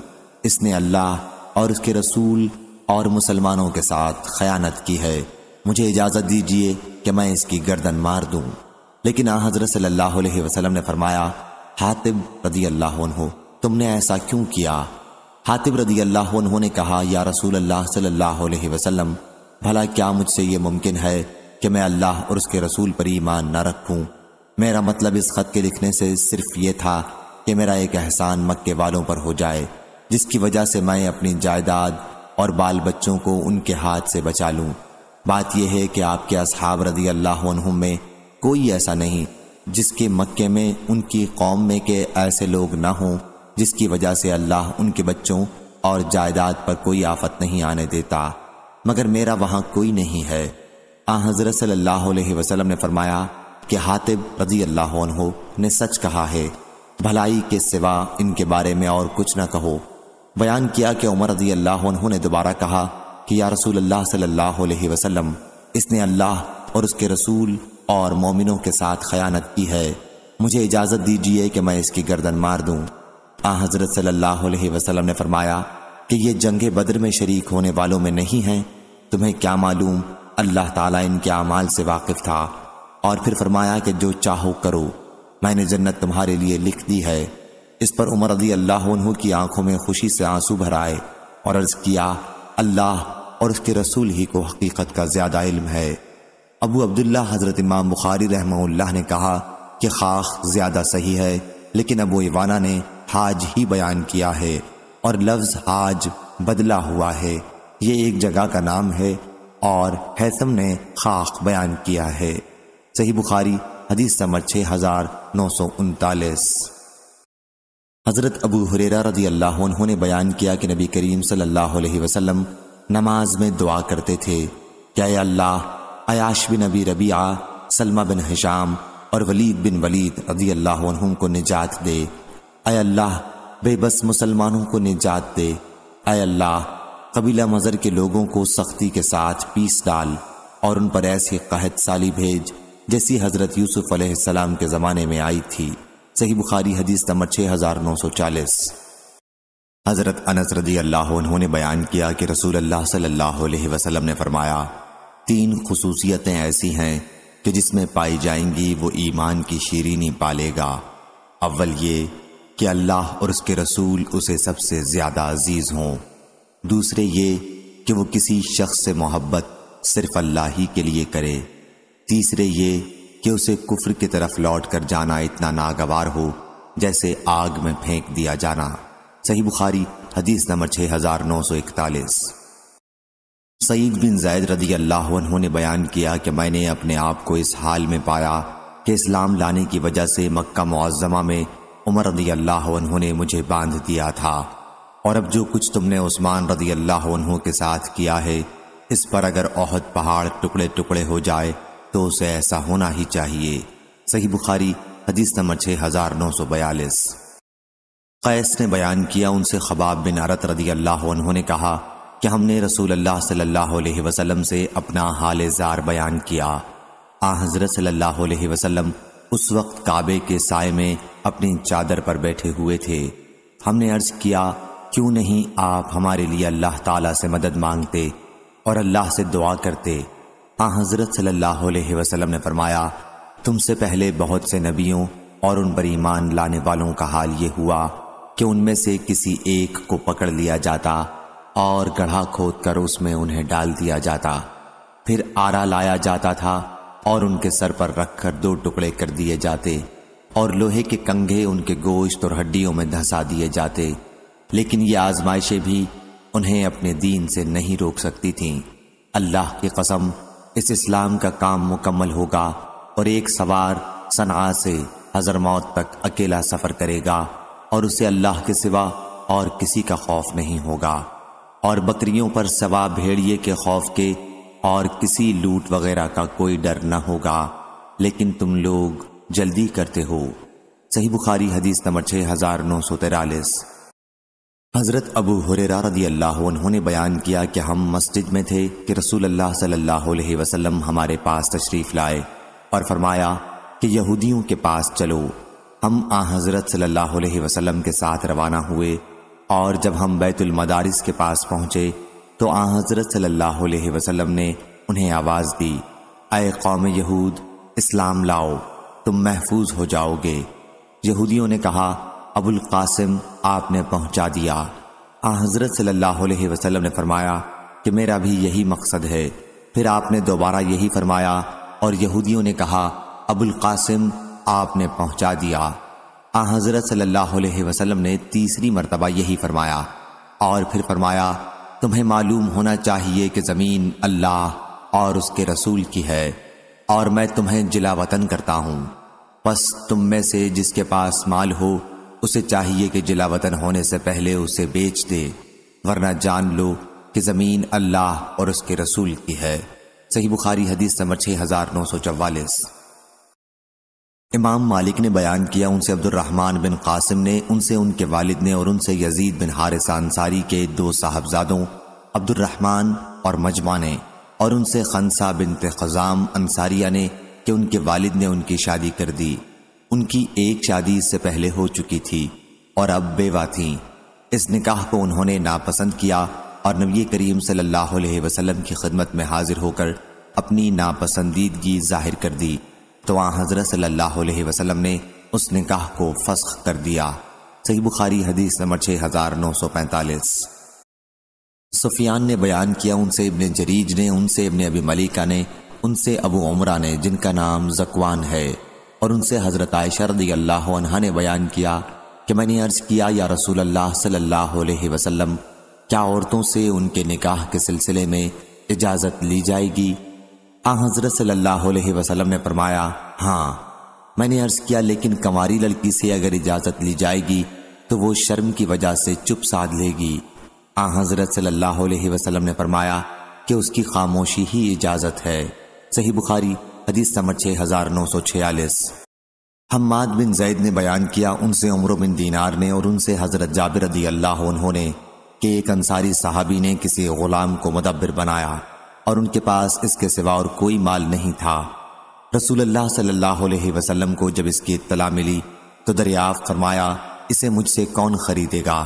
S1: इसने अल्लाह और उसके रसूल और मुसलमानों के साथ खयानत की है मुझे इजाज़त दीजिए कि मैं इसकी गर्दन मार दूँ लेकिन आ हजरत सल्लाम ने फरमाया हातिब रदी अल्लाह तुमने ऐसा क्यों किया हातिब रदी अल्लाह ने कहा या रसूल अल्लाह सल्लाह वसलम भला क्या मुझसे ये मुमकिन है कि मैं अल्लाह और उसके रसूल पर ईमान न रखूँ मेरा मतलब इस खत के लिखने से सिर्फ ये था कि मेरा एक एहसान मक्के वालों पर हो जाए जिसकी वजह से मैं अपनी जायदाद और बाल बच्चों को उनके हाथ से बचा लूँ बात यह है कि आपके असहाब रदी अल्लाह में कोई ऐसा नहीं जिसके मक्के में उनकी कौम में के ऐसे लोग ना हों जिसकी वजह से अल्लाह उनके बच्चों और जायदाद पर कोई आफत नहीं आने देता मगर मेरा वहाँ कोई नहीं है आ हज़रत सल्लल्लाहु अलैहि वसल्लम ने फरमाया कि हातिब रजी अल्लाह हो ने सच कहा है भलाई के सिवा इनके बारे में और कुछ ना कहो बयान किया कि उमर रजी अल्लाह ने दोबारा कहा कि या रसूल अल्लाह सल्लाह वसलम इसने अल्लाह और उसके रसूल और मोमिनों के साथ खयानत की है मुझे इजाज़त दीजिए कि मैं इसकी गर्दन मार दूँ आ हज़रत सल्लल्लाहु अलैहि वसल्लम ने फरमाया कि ये जंग बद्र में शरीक होने वालों में नहीं हैं तुम्हें क्या मालूम अल्लाह ताला इनके अमाल से वाकिफ था और फिर फरमाया कि जो चाहो करो मैंने जन्नत तुम्हारे लिए लिख दी है इस पर उमर अली अल्लाह की आंखों में खुशी से आंसू भराए और अर्ज किया अल्लाह और उसके रसूल ही को हकीकत का ज्यादा इल्म है अबू अब्दुल्ला हज़रत इमाम बुखारी रहमल्ला ने कहा कि खाख ज़्यादा सही है लेकिन अबू इवाना ने हाज ही बयान किया है और लफ्ज़ हाज बदला हुआ है ये एक जगह का नाम है और हैसम ने खाक बयान किया है सही बुखारी हदीस समर छः हज़ार नौ सौ उनतालीस हज़रत अबू हुरेरा रजी अल्लाह उन्होंने बयान किया कि नबी करीम सल्लल्लाहु अलैहि वसल्लम नमाज में दुआ करते थे क्या Allah Ayyash bin Abi Rabia Salma bin Hisham और वलीद बिन वलीद रजी अल्लाह को निजात दे अय अल्लाह बेबस मुसलमानों को निजात दे अय अल्लाह कबीला मज़र के लोगों को सख्ती के साथ पीस डाल और उन पर ऐसी कहत साली भेज जैसी हज़रत यूसुफ़ अलैहिस्सलाम के ज़माने में आई थी सही बुखारी हदीस नंबर छः हज़ार नौ सौ चालीस हज़रत अनस रजी अल्लाह उन्होंने बयान किया कि रसूल अल्लाह सल्लल्लाहु अलैहि वसल्लम ने फरमाया तीन खसूसियतें ऐसी हैं कि जिसमें पाई जाएंगी वो ईमान की शीरीनी पालेगा अव्वल ये कि अल्लाह और उसके रसूल उसे सबसे ज़्यादा अजीज़ हों दूसरे ये कि वो किसी शख्स से मोहब्बत सिर्फ अल्लाह ही के लिए करे तीसरे ये कि उसे कुफ्र की तरफ लौट कर जाना इतना नागवार हो जैसे आग में फेंक दिया जाना सही बुखारी हदीस नंबर छः हजार नौ सौ इकतालीस सईद बिन जायद रदी अल्लाह ने बयान किया कि मैंने अपने आप को इस हाल में पाया कि इस्लाम लाने की वजह से मक्का मुआज़मा में उमर रदी अल्लाह ने मुझे बांध दिया था और अब जो कुछ तुमने उस्मान रदी अल्लाह के साथ किया है इस पर अगर ओहद पहाड़ टुकड़े टुकड़े हो जाए तो उसे ऐसा होना ही चाहिए सही बुखारी हदीस नंबर छः हज़ार नौ सौ बयालीस कैस ने बयान किया उनसे खबाब बिन अरत रदी अल्लाह ने कहा कि हमने रसूल अल्लाह सल्लल्लाहु अलैहि वसल्लम से अपना हाल जार बयान किया आ हज़रत सल्लल्लाहु अलैहि वसल्लम उस वक्त काबे के साय में अपनी चादर पर बैठे हुए थे हमने अर्ज किया क्यों नहीं आप हमारे लिए अल्लाह ताला से मदद मांगते और अल्लाह से दुआ करते आ हज़रत सल्लल्लाहु अलैहि वसल्लम ने फरमाया तुमसे पहले बहुत से नबियों और उन पर ईमान लाने वालों का हाल ये हुआ कि उनमें से किसी एक को पकड़ लिया जाता और गढ़ा खोद कर उसमें उन्हें डाल दिया जाता फिर आरा लाया जाता था और उनके सर पर रखकर दो टुकड़े कर दिए जाते और लोहे के कंघे उनके गोश्त और हड्डियों में धंसा दिए जाते लेकिन ये आजमाइशें भी उन्हें अपने दीन से नहीं रोक सकती थीं अल्लाह की कसम इस इस्लाम का काम मुकम्मल होगा और एक सवार सना से हजर मौत तक अकेला सफ़र करेगा और उसे अल्लाह के सिवा और किसी का खौफ नहीं होगा और बकरियों पर सवा भेड़िए के खौफ के और किसी लूट वगैरह का कोई डर न होगा लेकिन तुम लोग जल्दी करते हो सही बुखारी हदीस नंबर छः हजार नौ सौ तेरालीस हज़रत अबू हुरेरा रदी अल्लाह उन्होंने बयान किया कि हम मस्जिद में थे कि रसूल अल्लाह सल्लल्लाहु अलैहि वसल्लम हमारे पास तशरीफ़ लाए और फरमाया कि यहूदियों के पास चलो हम आ हज़रत सल्लल्लाहु अलैहि वसल्लम के साथ रवाना हुए और जब हम बैतुल मदारिस के पास पहुंचे तो आ हजरत सल्लल्लाहु अलैहि वसल्लम ने उन्हें आवाज़ दी अय कौम यहूद इस्लाम लाओ तुम महफूज हो जाओगे यहूदियों ने कहा अबुल कासिम आपने पहुंचा दिया आ हजरत सल्लल्लाहु अलैहि वसल्लम ने फरमाया कि मेरा भी यही मकसद है फिर आपने दोबारा यही फरमाया और यहूदियों ने कहा अबुल कासिम आपने पहुंचा दिया आ हज़रत सल्लल्लाहु अलैहि वसल्लम ने तीसरी मरतबा यही फरमाया और फिर फरमाया तुम्हें मालूम होना चाहिए कि ज़मीन अल्लाह और उसके रसूल की है और मैं तुम्हें जिला वतन करता हूँ बस तुम में से जिसके पास माल हो उसे चाहिए कि जिला वतन होने से पहले उसे बेच दे वरना जान लो कि ज़मीन अल्लाह और उसके रसूल की है सही बुखारी हदीस नंबर छः हज़ार नौ सौ चवालीस इमाम मालिक ने बयान किया उनसे अब्दुलरहमान बिन कासिम ने उनसे उनके वालिद ने और उनसे यजीद बिन हारिस अंसारी के दो साहबजादों अब्दुलरहमान और मजमा ने और उनसे खनसा बिन तजाम अंसारिया ने कि उनके वालिद ने उनकी शादी कर दी उनकी एक शादी इससे पहले हो चुकी थी और अब बेवा थी इस निकाह को उन्होंने नापसंद किया और नबी करीम सल्लल्लाहु अलैहि वसल्लम की खिदमत में हाजिर होकर अपनी नापसंदीदगी जाहिर कर दी तो वहाँ हज़रत सल्लल्लाहु अलैहि वसल्लम ने उस निकाह को फस्ख कर दिया सही बुखारी हदीस नंबर छः हज़ार नौ सौ पैंतालीस सुफियान ने बयान किया उनसे इबन जरीज ने उनसे इबन अबी मलिका ने उनसे अबू उमरा ने जिनका नाम जकवान है और उनसे हज़रत आयशर रदी अल्लाह ने बयान किया कि मैंने अर्ज़ किया या रसूल अल्लाह सल्लल्लाहु अलैहि वसल्लम क्या औरतों से उनके निकाह के सिलसिले में इजाज़त ली जाएगी आ हाँ, हजरत सल्लाम ने फरमाया हाँ मैंने अर्ज किया लेकिन कमारी लड़की से अगर इजाज़त ली जाएगी तो वो शर्म की वजह से चुप साध लेगी आ हाँ, हजरत सल्लल्लाहु ने फरमाया कि उसकी खामोशी ही इजाज़त है सही बुखारी हदीस समर छः हज़ार नौ सौ छियालीस हमाद बिन जैद ने बयान किया उनसे उम्र बिन दीनार ने और उनसे हज़रत जाबिर अदी अल्लाह उन्होंने कि एक अंसारी साहबी ने किसी ग़ुलाम को मदबिर बनाया और उनके पास इसके सिवा और कोई माल नहीं था रसूलुल्लाह सल्लल्लाहु अलैहि वसल्लम को जब इसकी इतला मिली तो दरियाफ़ फरमाया इसे मुझसे कौन खरीदेगा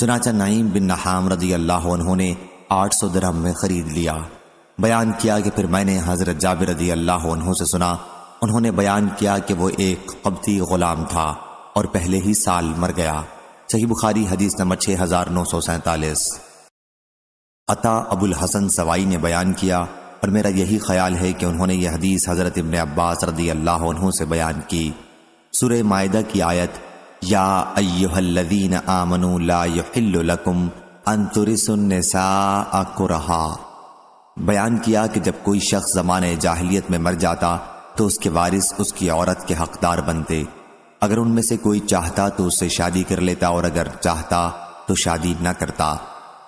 S1: चनाचा नईम बिन नहाम रदी अल्लाह उन्होंने आठ सौ दरहम में ख़रीद लिया बयान किया कि फिर मैंने हज़रत जाबिर रदी अल्लाह उन्हों से सुना उन्होंने बयान किया कि वो एक कब्ती ग़ुलाम था और पहले ही साल मर गया सही बुखारी हदीस नंबर छः हज़ार नौ सौ सैंतालीस अता अबुल हसन सवाई ने बयान किया और मेरा यही ख्याल है कि उन्होंने यह हदीस हज़रत इबन अब्बास रदी अल्लाह से बयान की सुर मायदा की आयत या अय्युहल्लदीन आमनु ला युहिल्लुलकुम बयान किया कि जब कोई शख्स जमाने जाहलीत में मर जाता तो उसके वारिस उसकी औरत के हकदार बनते अगर उनमें से कोई चाहता तो उससे शादी कर लेता और अगर चाहता तो शादी न करता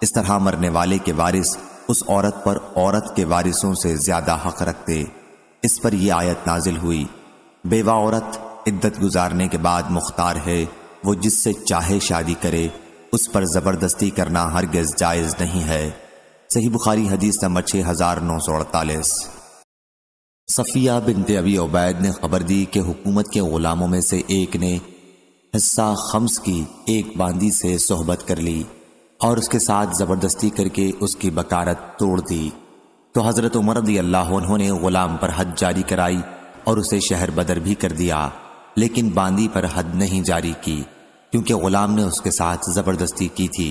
S1: इस तरह मरने वाले के वारिस उस औरत पर औरत के वारिसों से ज्यादा हक रखते इस पर यह आयत नाजिल हुई बेवा औरत इद्दत गुजारने के बाद मुख्तार है वो जिससे चाहे शादी करे उस पर ज़बरदस्ती करना हरगज़ जायज़ नहीं है सही बुखारी हदीस नंबर छह हज़ार नौ सौ अड़तालीस सफ़िया बिनते अबी ओबैद ने खबर दी कि हुकूमत के ग़ुलामों में से एक ने हिस्सा खम्स की एक बांदी से सोहबत कर ली और उसके साथ ज़बरदस्ती करके उसकी बकारत तोड़ दी तो हज़रत उमर रदी अल्लाह उन्होंने ग़ुलाम पर हद जारी कराई और उसे शहर बदर भी कर दिया लेकिन बांदी पर हद नहीं जारी की क्योंकि ग़ुलाम ने उसके साथ ज़बरदस्ती की थी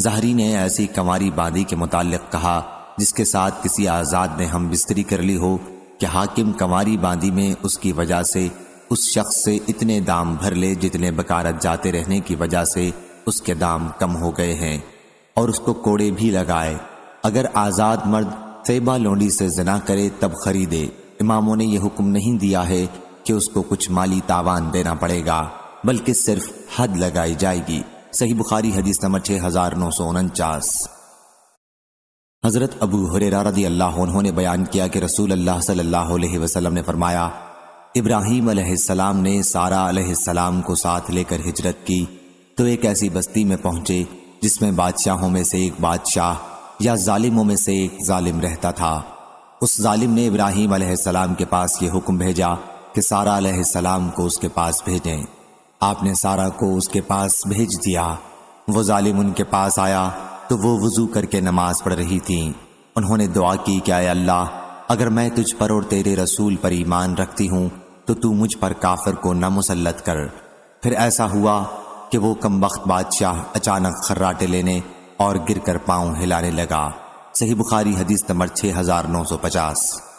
S1: जहरी ने ऐसी कमारी बांदी के मुतालिक कहा जिसके साथ किसी आज़ाद ने हम बिस्तरी कर ली हो कि हाकिम कमारी बांदी में उसकी वजह से उस शख्स से इतने दाम भर ले जितने बकारत जाते रहने की वजह से उसके दाम कम हो गए हैं और उसको कोड़े भी लगाए अगर आज़ाद मर्द सेबा लोंडी से जना करे तब खरीदे इमामों ने यह हुक्म नहीं दिया है कि उसको कुछ माली तावान देना पड़ेगा बल्कि सिर्फ हद लगाई जाएगी सही बुखारी हदीस नंबर छः हजार नौ सौ उनचास हज़रत अबू हुरेरा रदी अल्लाह उन्होंने बयान किया कि रसूल अल्लाह सल्लल्लाहु अलैहि वसल्लम ने फरमाया इब्राहिम अलैहिस्सलाम ने सारा अलैहिस्सलाम को साथ लेकर हिजरत की तो एक ऐसी बस्ती में पहुंचे जिसमें बादशाहों में से एक बादशाह या जालिमों में से एक जालिम रहता था उस जालिम ने इब्राहिम सलाम के पास ये हुक्म भेजा कि सारा सलाम को उसके पास भेजें आपने सारा को उसके पास भेज दिया वो जालिम उनके पास आया तो वो वजू करके नमाज पढ़ रही थी उन्होंने दुआ की कि आए अल्लाह अगर मैं तुझ पर और तेरे रसूल पर ईमान रखती हूँ तो तू मुझ पर काफिर को न मुसलत कर फिर ऐसा हुआ कि वो कम वक्त बादशाह अचानक खर्राटे लेने और गिरकर पांव हिलाने लगा सही बुखारी हदीस नंबर छः हजार नौ सौ पचास